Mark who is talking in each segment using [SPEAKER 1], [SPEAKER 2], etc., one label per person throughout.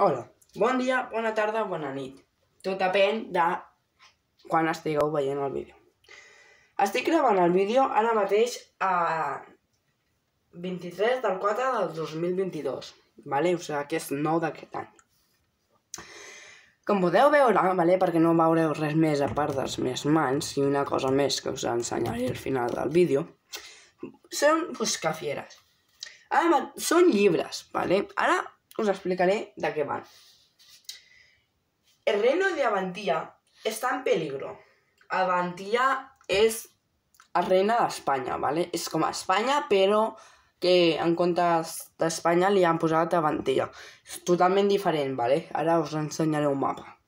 [SPEAKER 1] Hola, bon dia, bona tarda, bona nit. Tot depèn de quan estigueu veient el vídeo. Estic gravant el vídeo ara mateix a 23 del 4 del 2022. Vale? O sigui, que és nou d'aquest any. Com podeu veure, vale? perquè no veureu res més a part dels meus mans i una cosa més que us ensenyaré al final del vídeo, són buscafieres. Ara, són llibres, vale? Ara Os explicaré de qué van. El reino de Avantilla está en peligro. Avantilla es la reina España, ¿vale? Es como España, pero que en a España y han a Avantilla. Totalmente diferente, ¿vale? Ahora os enseñaré un mapa.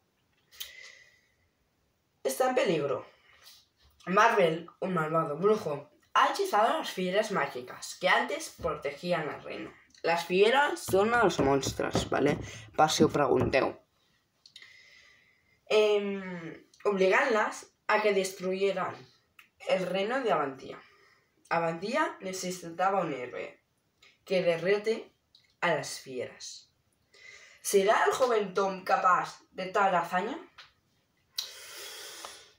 [SPEAKER 1] Está en peligro. Marvel, un malvado brujo, ha hechizado las fieras mágicas que antes protegían al reino las fieras son los monstruos, vale? Paseo si em, Obligarlas a que destruyeran el reino de Avantía. Avantía necesitaba un héroe que derrete a las fieras. ¿Será el joven Tom capaz de tal hazaña?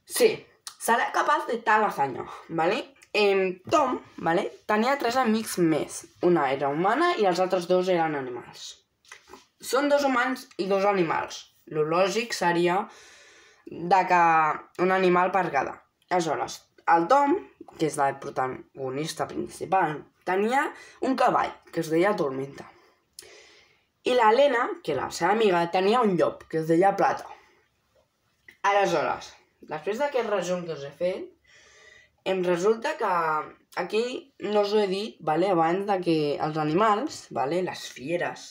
[SPEAKER 1] Sí, será capaz de tal hazaña, ¿vale? Em, Tom, vale? tenia tres amics més. Una era humana i els altres dos eren animals. Són dos humans i dos animals. Lo lògic seria de que un animal per cada. Aleshores, el Tom, que és el protagonista principal, tenia un cavall, que es deia Tormenta. I l'Helena, que era la seva amiga, tenia un llop, que es deia Plata. Aleshores, després d'aquest resum que us he fet, em resulta que aquí no us ho he dit vale, abans de que els animals, vale, les fieres,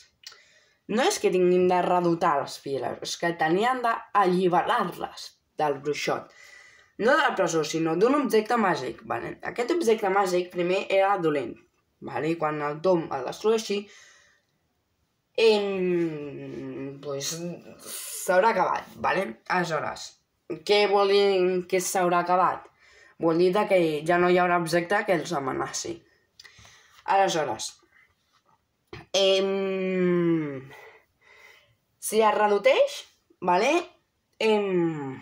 [SPEAKER 1] no és que tinguin de redotar les fieres, és que tenien d'alliberar-les del bruixot. No de la presó, sinó d'un objecte màgic. Vale? Aquest objecte màgic primer era dolent. Vale? I quan el Tom el destrueixi, em... pues, s'haurà acabat. Vale? Aleshores, què vol dir que s'haurà acabat? Vol dir que ja no hi haurà objecte que els amenaci. Aleshores, em... si es redueix, vale? em...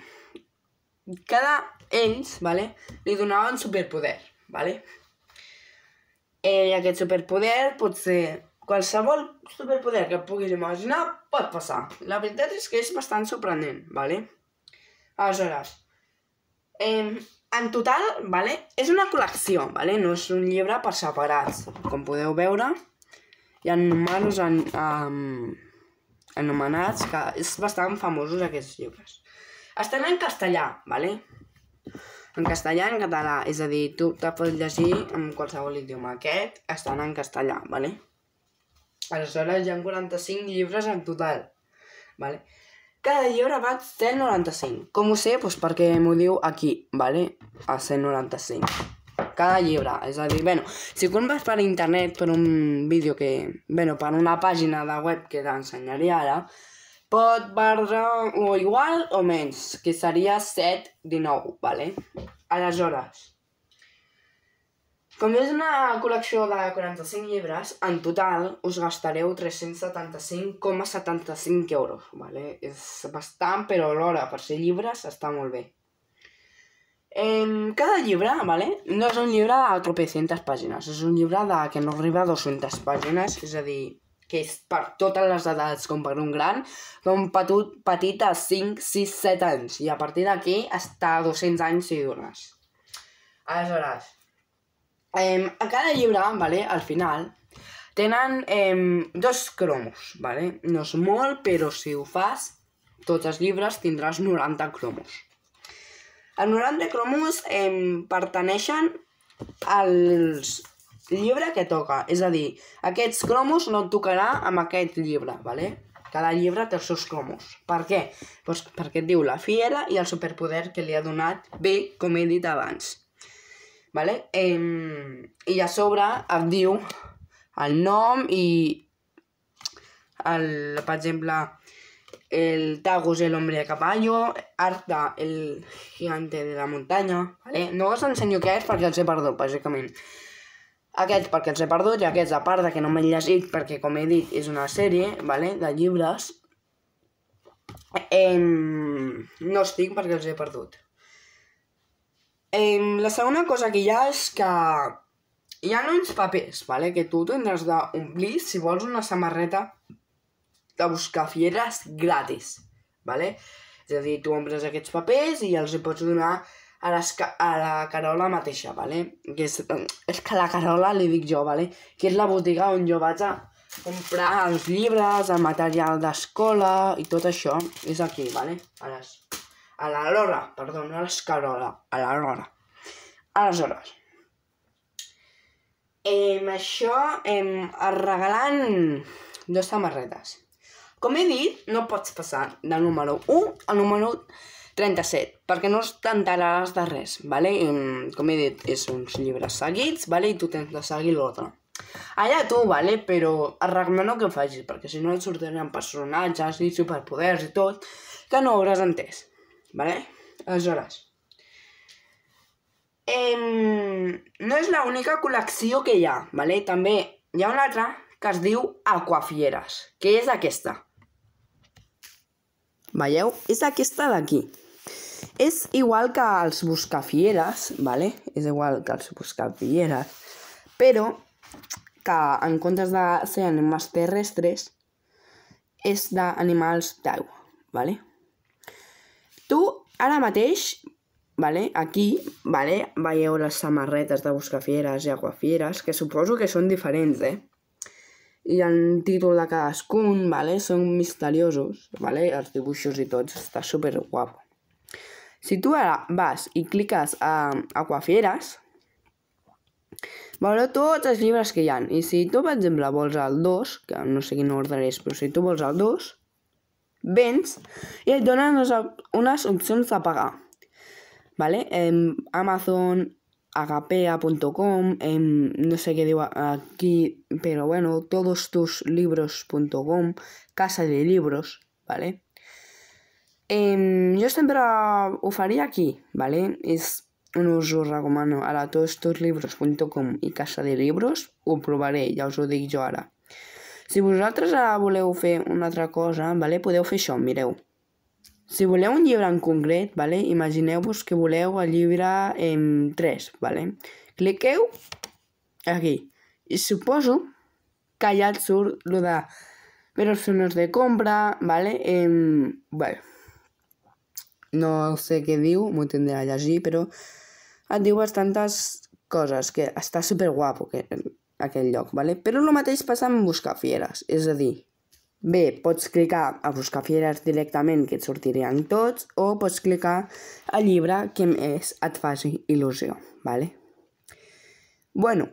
[SPEAKER 1] cada ells vale? li donaven superpoder. Vale? Eh, aquest superpoder pot ser qualsevol superpoder que puguis imaginar pot passar. La veritat és que és bastant sorprenent, vale? Aleshores, eh, en total, vale? és una col·lecció, vale? no és un llibre per separats. Com podeu veure, hi ha números en, um, anomenats que és bastant famosos aquests llibres. Estan en castellà, vale? en castellà en català, és a dir, tu te pots llegir en qualsevol idioma. Aquest estan en castellà, vale? Aleshores hi ha 45 llibres en total, vale? Cada llibre va 195. Com ho sé? pues doncs perquè m'ho diu aquí, vale? A 195 cada llibre. És a dir, bueno, si compres per internet per un vídeo que... Bueno, per una pàgina de web que t'ensenyaria ara, pot valdre o igual o menys, que seria 7,19, vale? Aleshores, com és una col·lecció de 45 llibres, en total us gastareu 375,75 euros. Vale? És bastant, però l'hora per ser llibres està molt bé. En cada llibre, vale? no és un llibre de tropecientes pàgines, és un llibre de que no arriba a 200 pàgines, és a dir, que és per totes les edats, com per un gran, com un petit, petit a 5, 6, 7 anys, i a partir d'aquí està a 200 anys i dones. Aleshores, Eh, a cada llibre, vale, al final, tenen eh, dos cromos, vale? No és molt, però si ho fas, tots els llibres tindràs 90 cromos. Els 90 cromos eh, pertaneixen als llibre que toca. És a dir, aquests cromos no et tocarà amb aquest llibre, vale? Cada llibre té els seus cromos. Per què? Pues perquè et diu la fiera i el superpoder que li ha donat bé, com he dit abans vale? Eh, I a sobre et diu el nom i, el, per exemple, el Tagus, el hombre de caballo, Arta, el gigante de la muntanya, vale? No us ensenyo què és perquè els he perdut, bàsicament. Aquest perquè els he perdut i aquests, a part de que no m'he llegit perquè, com he dit, és una sèrie, vale?, de llibres, em... no estic perquè els he perdut. Eh, la segona cosa que hi ha és que hi ha uns papers, vale? que tu tindràs d'omplir si vols una samarreta de buscar fieres gratis. Vale? És a dir, tu omples aquests papers i els hi pots donar a, les, a la Carola mateixa, vale? que és, eh, és que la Carola li dic jo, vale? que és la botiga on jo vaig a comprar els llibres, el material d'escola i tot això és aquí, vale? a les a la Lola, perdó, no a l'escarola, a la Lola. Aleshores, em, això em, es regalen dues samarretes. Com he dit, no pots passar del número 1 al número 37, perquè no es t'entaràs de res, vale? com he dit, és uns llibres seguits, vale? i tu tens de seguir l'altre. Allà tu, vale? però es recomano que ho facis, perquè si no et sortiran personatges i superpoders i tot, que no hauràs entès. ¿vale? Aleshores, Em... no és l'única col·lecció que hi ha, ¿vale? també hi ha una altra que es diu Aquafieras, que és aquesta. Veieu? És aquesta d'aquí. És igual que els Buscafieras, ¿vale? és igual que els Buscafieras, però que en comptes de ser animals terrestres és d'animals d'aigua, ¿vale? Tu, ara mateix, vale, aquí vale, veieu les samarretes de Buscafieres i Aguafieres, que suposo que són diferents, eh? I el títol de cadascun, vale, són misteriosos, vale? els dibuixos i tots, està super Si tu ara vas i cliques a Aquafieres, veureu tots els llibres que hi han. I si tu, per exemple, vols el 2, que no sé quin ordre és, però si tu vols el 2, Vents Y et unas opciones a pagar. Vale? en Amazon, agapea.com, no sé qué digo aquí, pero bueno, todos casa de libros, ¿vale? Em, yo siempre sempre aquí, ¿vale? Es un us ho Ahora, todos tus casa de libros, o probaré, ya os lo digo yo ahora. Si vosaltres ara voleu fer una altra cosa, vale? podeu fer això, mireu. Si voleu un llibre en concret, vale? imagineu-vos que voleu el llibre en 3. Vale? Cliqueu aquí. I suposo que allà et surt el de fons de compra, ¿vale? Em, bueno, No sé què diu, m'ho tindré a llegir, però et diu bastantes coses, que està superguapo, que aquell lloc, vale? però el mateix passa amb buscar fieres, és a dir, bé, pots clicar a buscar fieres directament que et sortirien tots o pots clicar al llibre que més et faci il·lusió, vale? Bueno,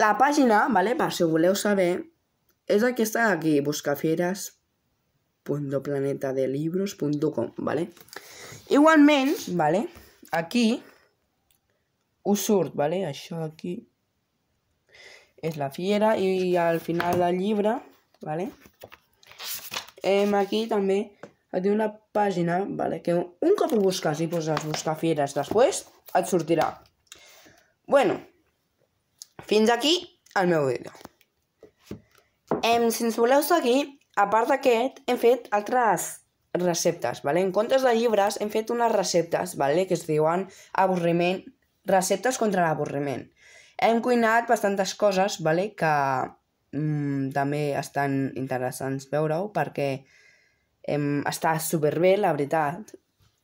[SPEAKER 1] la pàgina, vale, per si ho voleu saber, és aquesta d'aquí, buscafieres.planetadelibros.com, vale? Igualment, vale, aquí us surt, vale, això aquí, és la fiera i al final del llibre, vale? Hem aquí també et diu una pàgina, vale, que un cop ho busques i poses buscar fieres després, et sortirà. Bueno, fins aquí el meu vídeo. Em, si ens voleu seguir, a part d'aquest, hem fet altres receptes, vale? En comptes de llibres, hem fet unes receptes, vale? Que es diuen avorriment, receptes contra l'avorriment. Hem cuinat bastantes coses, vale? que mm, també estan interessants veure-ho perquè em, està superbé, la veritat.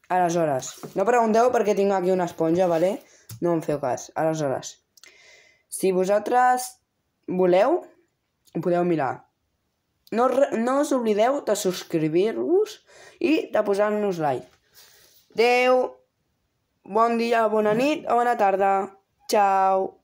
[SPEAKER 1] Aleshores, no pregunteu perquè tinc aquí una esponja, vale? no em feu cas. Aleshores, si vosaltres voleu, ho podeu mirar. No, no us oblideu de subscribir vos i de posar-nos like. Adéu, bon dia, bona nit o bona tarda. Ciao.